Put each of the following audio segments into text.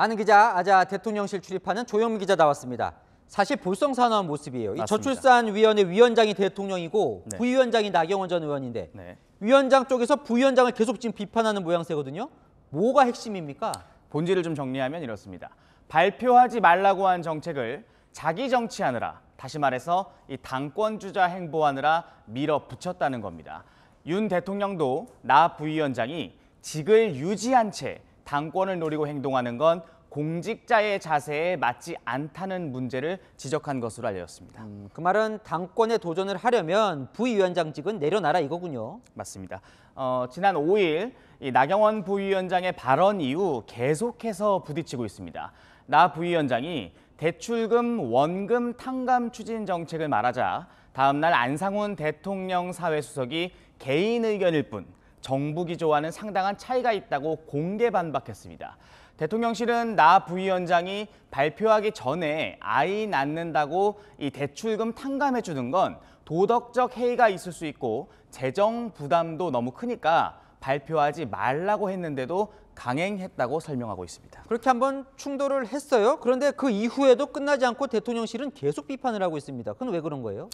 아는 기자, 아자 대통령실 출입하는 조영민 기자 나왔습니다. 사실 볼썽사나운 모습이에요. 이 저출산위원회 위원장이 대통령이고 네. 부위원장이 나경원 전 의원인데 네. 위원장 쪽에서 부위원장을 계속 지금 비판하는 모양새거든요. 뭐가 핵심입니까? 본질을 좀 정리하면 이렇습니다. 발표하지 말라고 한 정책을 자기 정치하느라 다시 말해서 이 당권 주자 행보하느라 밀어붙였다는 겁니다. 윤 대통령도 나 부위원장이 직을 유지한 채 당권을 노리고 행동하는 건 공직자의 자세에 맞지 않다는 문제를 지적한 것으로 알려졌습니다. 음, 그 말은 당권에 도전을 하려면 부위원장직은 내려놔라 이거군요. 맞습니다. 어, 지난 5일 이 나경원 부위원장의 발언 이후 계속해서 부딪히고 있습니다. 나 부위원장이 대출금 원금 탕감 추진 정책을 말하자 다음날 안상훈 대통령 사회수석이 개인 의견일 뿐 정부 기조와는 상당한 차이가 있다고 공개 반박했습니다. 대통령실은 나 부위원장이 발표하기 전에 아이 낳는다고 이 대출금 탕감해 주는 건 도덕적 해이가 있을 수 있고 재정 부담도 너무 크니까 발표하지 말라고 했는데도 강행했다고 설명하고 있습니다. 그렇게 한번 충돌을 했어요. 그런데 그 이후에도 끝나지 않고 대통령실은 계속 비판을 하고 있습니다. 그건 왜 그런 거예요?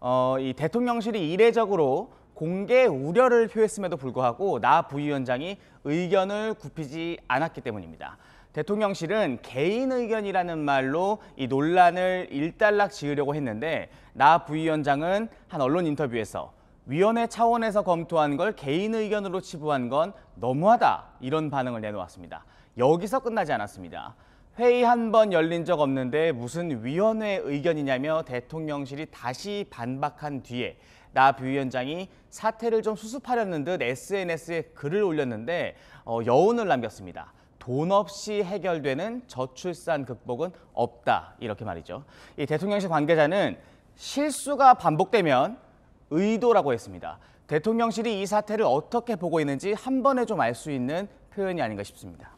어, 이 대통령실이 이례적으로 공개 우려를 표했음에도 불구하고 나 부위원장이 의견을 굽히지 않았기 때문입니다. 대통령실은 개인 의견이라는 말로 이 논란을 일단락 지으려고 했는데 나 부위원장은 한 언론 인터뷰에서 위원회 차원에서 검토한 걸 개인 의견으로 치부한 건 너무하다 이런 반응을 내놓았습니다. 여기서 끝나지 않았습니다. 회의 한 번 열린 적 없는데 무슨 위원회 의견이냐며 대통령실이 다시 반박한 뒤에 나 부위원장이 사태를 좀 수습하려는 듯 SNS에 글을 올렸는데 어, 여운을 남겼습니다. 돈 없이 해결되는 저출산 극복은 없다 이렇게 말이죠. 이 대통령실 관계자는 실수가 반복되면 의도라고 했습니다. 대통령실이 이 사태를 어떻게 보고 있는지 한 번에 좀 알 수 있는 표현이 아닌가 싶습니다.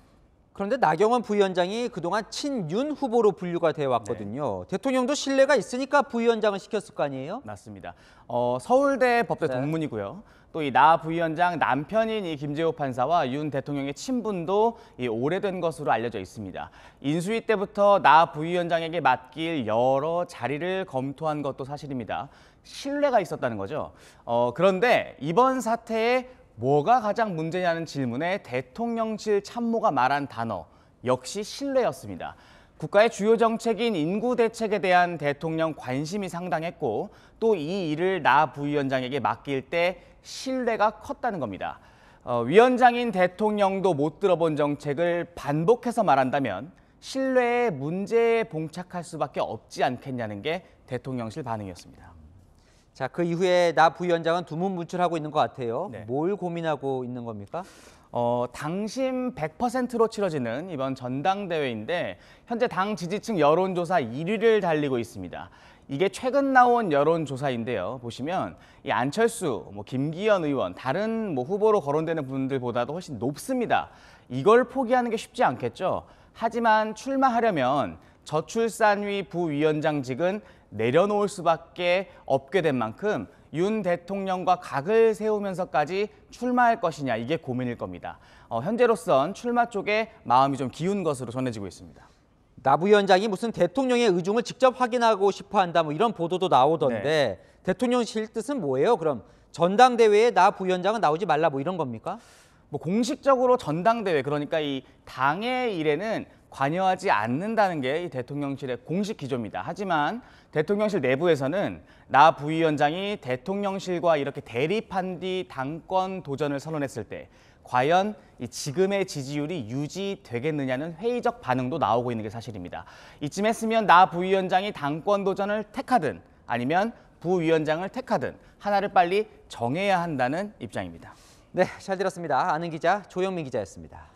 그런데 나경원 부위원장이 그동안 친윤 후보로 분류가 되어 왔거든요. 네. 대통령도 신뢰가 있으니까 부위원장을 시켰을 거 아니에요? 맞습니다. 어, 서울대 법대 네. 동문이고요. 또 이 나 부위원장 남편인 이 김재호 판사와 윤 대통령의 친분도 이 오래된 것으로 알려져 있습니다. 인수위 때부터 나 부위원장에게 맡길 여러 자리를 검토한 것도 사실입니다. 신뢰가 있었다는 거죠. 어, 그런데 이번 사태에 뭐가 가장 문제냐는 질문에 대통령실 참모가 말한 단어 역시 신뢰였습니다. 국가의 주요 정책인 인구 대책에 대한 대통령 관심이 상당했고 또 이 일을 나 부위원장에게 맡길 때 신뢰가 컸다는 겁니다. 어, 위원장인 대통령도 못 들어본 정책을 반복해서 말한다면 신뢰의 문제에 봉착할 수밖에 없지 않겠냐는 게 대통령실 반응이었습니다. 자, 그 이후에 나 부위원장은 두문문출하고 있는 것 같아요. 네. 뭘 고민하고 있는 겁니까? 어, 당심 100%로 치러지는 이번 전당대회인데 현재 당 지지층 여론조사 1위를 달리고 있습니다. 이게 최근 나온 여론조사인데요. 보시면 이 안철수, 뭐 김기현 의원, 다른 뭐 후보로 거론되는 분들보다도 훨씬 높습니다. 이걸 포기하는 게 쉽지 않겠죠. 하지만 출마하려면 저출산위 부위원장직은 내려놓을 수밖에 없게 된 만큼 윤 대통령과 각을 세우면서까지 출마할 것이냐 이게 고민일 겁니다. 어, 현재로선 출마 쪽에 마음이 좀 기운 것으로 전해지고 있습니다. 나 위원장이 무슨 대통령의 의중을 직접 확인하고 싶어 한다 뭐 이런 보도도 나오던데 네. 대통령실 뜻은 뭐예요? 그럼 전당대회에 나 부위원장은 나오지 말라 뭐 이런 겁니까? 뭐 공식적으로 전당대회 그러니까 이 당의 일에는 관여하지 않는다는 게이 대통령실의 공식 기조입니다. 하지만 대통령실 내부에서는 나 부위원장이 대통령실과 이렇게 대립한 뒤 당권 도전을 선언했을 때 과연 이 지금의 지지율이 유지되겠느냐는 회의적 반응도 나오고 있는 게 사실입니다. 이쯤 했으면 나 부위원장이 당권 도전을 택하든 아니면 부위원장을 택하든 하나를 빨리 정해야 한다는 입장입니다. 네, 잘 들었습니다. 아는 기자 조영민 기자였습니다.